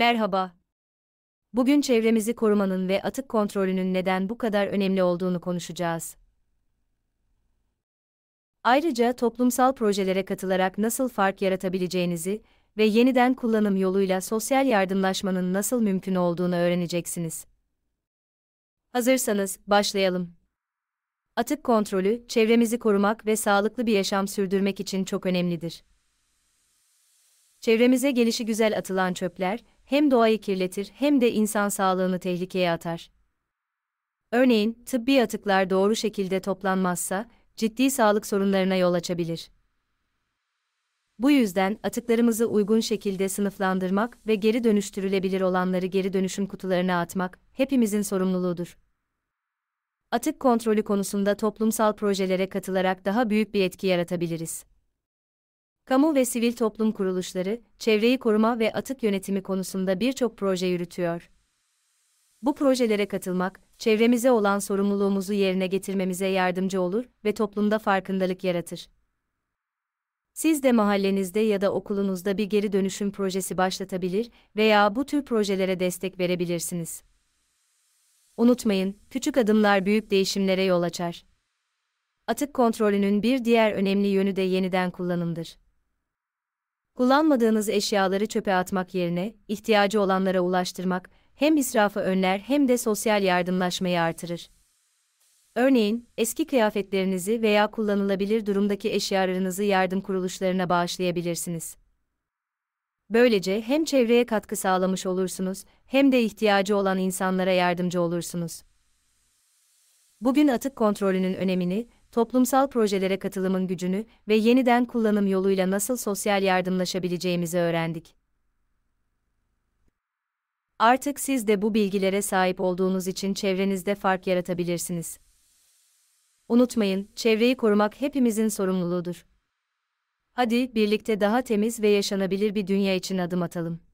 Merhaba. Bugün çevremizi korumanın ve atık kontrolünün neden bu kadar önemli olduğunu konuşacağız. Ayrıca toplumsal projelere katılarak nasıl fark yaratabileceğinizi ve yeniden kullanım yoluyla sosyal yardımlaşmanın nasıl mümkün olduğunu öğreneceksiniz. Hazırsanız başlayalım. Atık kontrolü, çevremizi korumak ve sağlıklı bir yaşam sürdürmek için çok önemlidir. Çevremize gelişi güzel atılan çöpler, hem doğayı kirletir hem de insan sağlığını tehlikeye atar. Örneğin, tıbbi atıklar doğru şekilde toplanmazsa ciddi sağlık sorunlarına yol açabilir. Bu yüzden atıklarımızı uygun şekilde sınıflandırmak ve geri dönüştürülebilir olanları geri dönüşüm kutularına atmak hepimizin sorumluluğudur. Atık kontrolü konusunda toplumsal projelere katılarak daha büyük bir etki yaratabiliriz. Kamu ve sivil toplum kuruluşları, çevreyi koruma ve atık yönetimi konusunda birçok proje yürütüyor. Bu projelere katılmak, çevremize olan sorumluluğumuzu yerine getirmemize yardımcı olur ve toplumda farkındalık yaratır. Siz de mahallenizde ya da okulunuzda bir geri dönüşüm projesi başlatabilir veya bu tür projelere destek verebilirsiniz. Unutmayın, küçük adımlar büyük değişimlere yol açar. Atık kontrolünün bir diğer önemli yönü de yeniden kullanımdır. Kullanmadığınız eşyaları çöpe atmak yerine ihtiyacı olanlara ulaştırmak hem israfı önler hem de sosyal yardımlaşmayı artırır. Örneğin, eski kıyafetlerinizi veya kullanılabilir durumdaki eşyalarınızı yardım kuruluşlarına bağışlayabilirsiniz. Böylece hem çevreye katkı sağlamış olursunuz hem de ihtiyacı olan insanlara yardımcı olursunuz. Bugün atık kontrolünün önemini toplumsal projelere katılımın gücünü ve yeniden kullanım yoluyla nasıl sosyal yardımlaşabileceğimizi öğrendik. Artık siz de bu bilgilere sahip olduğunuz için çevrenizde fark yaratabilirsiniz. Unutmayın, çevreyi korumak hepimizin sorumluluğudur. Hadi birlikte daha temiz ve yaşanabilir bir dünya için adım atalım.